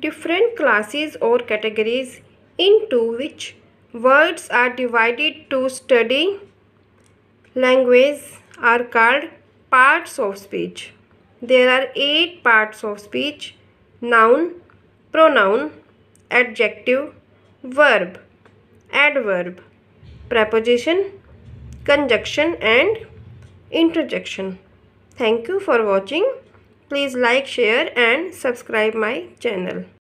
different classes or categories into which words are divided to study language are called parts of speech. There are eight parts of speech noun, pronoun, adjective, verb, adverb, preposition, conjunction and interjection. Thank you for watching. Please like, share and subscribe my channel.